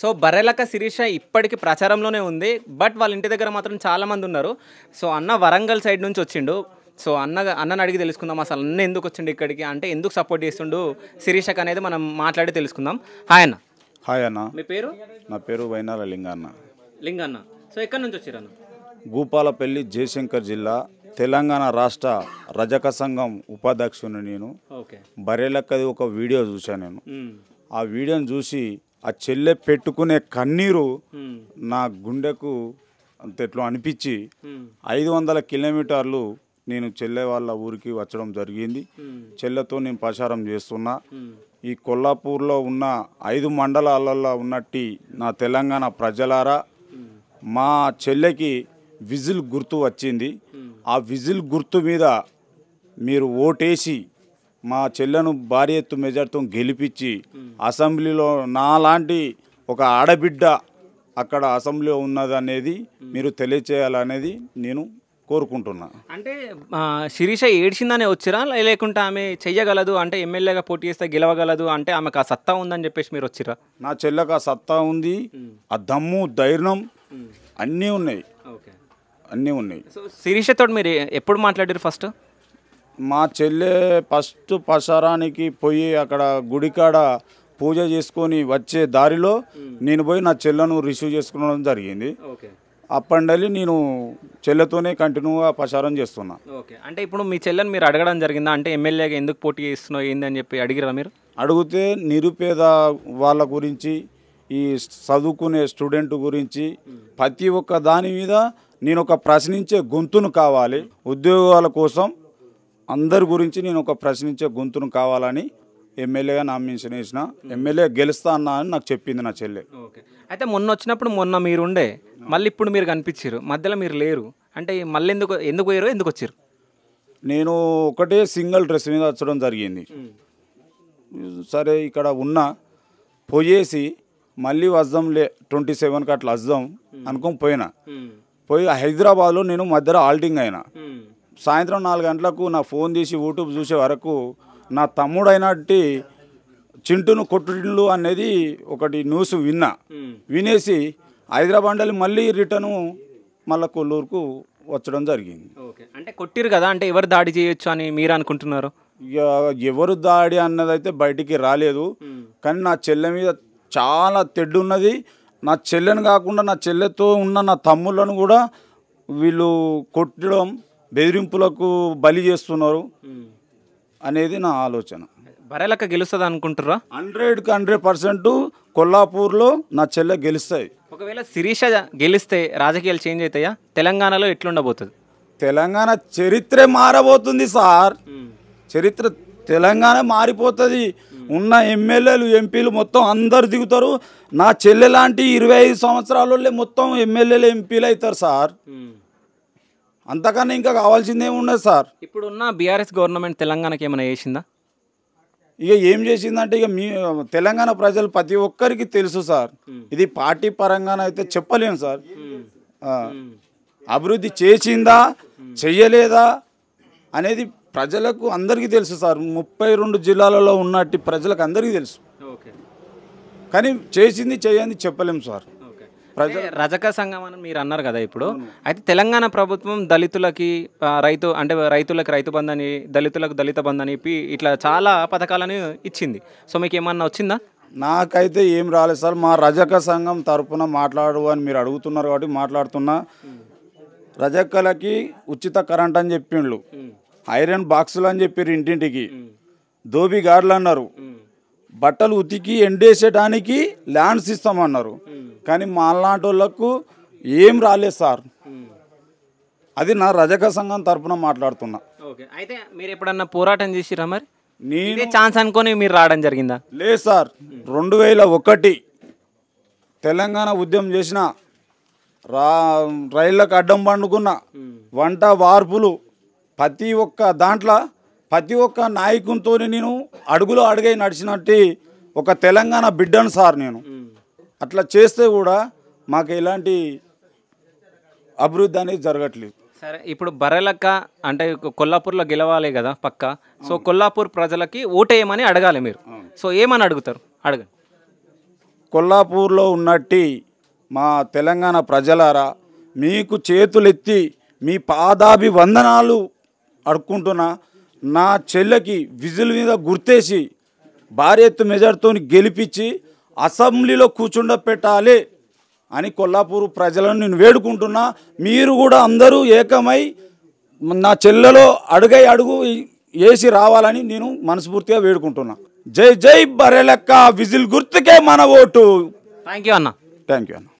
so Barrelakka Sirisha ఇప్పటికి ప్రచారంలోనే ఉంది but వాళ్ళ ఇంటి దగ్గర మాత్రం చాలామంది ఉన్నారు సో అన్న వరంగల్ సైడ్ నుంచి వచ్చిండు సో అన్న అన్నని అడిగి తెలుసుకుందాం అసలు అన్న ఎందుకు వచ్చిండు ఇక్కడికి అంటే ఎందుకు సపోర్ట్ చేస్తుండు శిరీషకు అనేది మనం మాట్లాడి తెలుసుకుందాం హాయ్ అన్న హాయ్ అన్న మీ పేరు నా పేరు వైనాల లింగన్న లింగన్న సో ఎక్కడి నుంచి వచ్చారు అన్న భూపాలపల్లి జయశంకర్ జిల్లా తెలంగాణ రాష్ట్ర రజక సంఘం ఉపాధ్యక్షుని నేను బరేలక్కది ఒక వీడియో చూశాను నేను ఆ వీడియోని చూసి ఆ చెల్లె పెట్టుకునే కన్నీరు నా గుండెకు అంత ఎట్లా అనిపించి ఐదు వందల కిలోమీటర్లు నేను చెల్లె వాళ్ళ ఊరికి వచ్చడం జరిగింది చెల్లెతో నేను ప్రచారం చేస్తున్నా ఈ కొల్లాపూర్లో ఉన్న ఐదు మండలాలలో ఉన్నట్టి నా తెలంగాణ ప్రజలారా మా చెల్లెకి విజిల్ గుర్తు వచ్చింది ఆ విజిల్ గుర్తు మీద మీరు ఓటేసి మా చెల్లెను భారీ ఎత్తు మెజార్టీతో గెలిపించి అసెంబ్లీలో నాలాంటి ఒక ఆడబిడ్డ అక్కడ అసెంబ్లీ అనేది మీరు తెలియచేయాలనేది నేను కోరుకుంటున్నా అంటే శిరీష ఏడ్చిందనే వచ్చిరా లేకుంటే ఆమె చెయ్యగలదు అంటే ఎమ్మెల్యేగా పోటీ చేస్తే గెలవగలదు అంటే ఆమెకు ఆ సత్తా ఉందని చెప్పేసి మీరు వచ్చిరా నా చెల్లెకు ఆ సత్తా ఉంది ఆ దమ్ము ధైర్యం అన్నీ ఉన్నాయి అన్నీ ఉన్నాయి శిరీషతో మీరు ఎప్పుడు మాట్లాడారు ఫస్ట్ మా చెల్లె ఫస్ట్ పసరానికి పోయి అక్కడ గుడికాడ పూజ చేసుకొని వచ్చే దారిలో నేను పోయి నా చెల్లెను రిసీవ్ చేసుకోవడం జరిగింది అప్పండలి నేను చెల్లెతోనే కంటిన్యూగా ప్రచారం చేస్తున్నా ఓకే అంటే ఇప్పుడు మీ చెల్లెని మీరు అడగడం జరిగిందా అంటే ఎమ్మెల్యేగా ఎందుకు పోటీ చేస్తున్నావు ఏందని చెప్పి అడిగిరా మీరు అడిగితే నిరుపేద వాళ్ళ గురించి ఈ చదువుకునే స్టూడెంట్ గురించి ప్రతి ఒక్క దాని మీద నేను ఒక ప్రశ్నించే గొంతును కావాలి ఉద్యోగాల కోసం అందరి గురించి నేను ఒక ప్రశ్నించే గొంతును కావాలని ఎమ్మెల్యేగా నామినేషన్ వేసిన ఎమ్మెల్యే గెలుస్తా అన్నా అని నాకు చెప్పింది నా చెల్లె అయితే మొన్న వచ్చినప్పుడు మొన్న మీరు ఉండే మళ్ళీ ఇప్పుడు మీరు కనిపించారు మధ్యలో మీరు లేరు అంటే మళ్ళీ ఎందుకు ఎందుకు పోయారు ఎందుకు వచ్చారు నేను ఒకటే సింగిల్ డ్రెస్ మీద వచ్చడం జరిగింది సరే ఇక్కడ ఉన్నా పోయేసి మళ్ళీ వద్దాం లే ట్వంటీ సెవెన్కి అట్లా వద్దాం అనుకుని పోయినా పోయి హైదరాబాద్లో నేను మధ్యలో ఆల్టింగ్ అయినా సాయంత్రం నాలుగు గంటలకు నా ఫోన్ తీసి యూట్యూబ్ చూసే వరకు నా తమ్ముడైనట్టి చింటును కొట్టుటిండ్లు అనేది ఒకటి న్యూస్ విన్నా వినేసి హైదరాబాద్లో మళ్ళీ రిటర్ను మళ్ళీ కొల్లూరుకు వచ్చడం జరిగింది అంటే కొట్టిరు కదా అంటే ఎవరు దాడి చేయొచ్చు అని మీరు అనుకుంటున్నారు ఎవరు దాడి అన్నదైతే బయటికి రాలేదు కానీ నా చెల్లె మీద చాలా తెడ్డు ఉన్నది నా చెల్లెని కాకుండా నా చెల్లెతో ఉన్న నా తమ్ముళ్ళను కూడా వీళ్ళు కొట్టడం బెదిరింపులకు బలి చేస్తున్నారు అనేది నా ఆలోచన బరేలక్క గెలుస్తుంది అనుకుంటారా హండ్రెడ్కి హండ్రెడ్ పర్సెంట్ కొల్లాపూర్లో నా చెల్లె గెలుస్తాయి ఒకవేళ శిరీష గెలిస్తే రాజకీయాలు చేంజ్ అవుతాయా తెలంగాణలో ఎట్లుండబోతుంది తెలంగాణ చరిత్రే మారబోతుంది సార్ చరిత్ర తెలంగాణ మారిపోతుంది ఉన్న ఎమ్మెల్యేలు ఎంపీలు మొత్తం అందరు దిగుతారు నా చెల్లె లాంటి ఇరవై ఐదు సంవత్సరాలలో మొత్తం ఎమ్మెల్యేలు ఎంపీలు అవుతారు సార్ అంతకన్నా ఇంకా కావాల్సిందే ఉండదు సార్ ఇప్పుడు ఉన్న బీఆర్ఎస్ గవర్నమెంట్ తెలంగాణకి ఏమైనా చేసిందా ఇక ఏం చేసిందంటే ఇక మీ తెలంగాణ ప్రజలు ప్రతి ఒక్కరికి తెలుసు సార్ ఇది పార్టీ పరంగానైతే చెప్పలేము సార్ అభివృద్ధి చేసిందా చెయ్యలేదా అనేది ప్రజలకు అందరికీ తెలుసు సార్ ముప్పై రెండు జిల్లాలలో ఉన్నట్టు ప్రజలకు అందరికీ తెలుసు కానీ చేసింది చేయని చెప్పలేము సార్ రజక సంఘం అని మీరు అన్నారు కదా ఇప్పుడు అయితే తెలంగాణ ప్రభుత్వం దళితులకి రైతు అంటే రైతులకు రైతు బంధని దళితులకు దళిత బంధని ఇట్లా చాలా పథకాలని ఇచ్చింది సో మీకు ఏమన్నా వచ్చిందా నాకైతే ఏం రాలేదు సార్ మా రజక సంఘం తరఫున మాట్లాడు అని మీరు అడుగుతున్నారు కాబట్టి మాట్లాడుతున్నా రజక్కలకి ఉచిత కరెంట్ అని చెప్పిండ్లు ఐరన్ బాక్సులు అని చెప్పారు ఇంటింటికి దోబి గార్లు అన్నారు బట్టలు ఉతికి ఎండేసేయడానికి ల్యాండ్స్ ఇస్తామన్నారు కానీ మాలాంటి వాళ్ళకు ఏం రాలేదు సార్ అది నా రజక సంఘం తరఫున మాట్లాడుతున్నా ఓకే అయితే మీరు ఎప్పుడన్నా పోరాటం చేసిరా మరి నేను ఛాన్స్ అనుకొని మీరు రావడం జరిగిందా లేదు సార్ రెండు వేల ఒకటి తెలంగాణ ఉద్యమం చేసిన రా రైళ్ళకు అడ్డం పండుకున్న వంట వార్పులు ప్రతి ఒక్క దాంట్లో ప్రతి ఒక్క నాయకునితో నేను అడుగులో అడుగై నడిచినట్టు ఒక తెలంగాణ బిడ్డను సార్ నేను అట్లా చేస్తే కూడా మాకు ఎలాంటి అభివృద్ధి అనేది జరగట్లేదు సరే ఇప్పుడు బర్రెలక్క అంటే కొల్లాపూర్లో గెలవాలి కదా పక్క సో కొల్లాపూర్ ప్రజలకి ఓటేయమని అడగాలి మీరు సో ఏమని అడుగుతారు అడగ కొల్లాపూర్లో ఉన్నట్టి మా తెలంగాణ ప్రజలారా మీకు చేతులెత్తి మీ పాదాభివందనాలు అడుక్కుంటున్నా నా చెల్లెకి విజుల మీద గుర్తేసి భార్యత్తు ఎత్తు మెజార్తో గెలిపించి అసెంబ్లీలో కూర్చుండపెట్టాలి అని కొల్లాపూరు ప్రజలను నేను వేడుకుంటున్నా మీరు కూడా అందరూ ఏకమై నా చెల్లెలో అడుగై అడుగు వేసి రావాలని నేను మనస్ఫూర్తిగా వేడుకుంటున్నా జై జై బరెలక్క విజిల్ గుర్తుకే మన ఓటు థ్యాంక్ యూ అన్న థ్యాంక్ యూ అన్న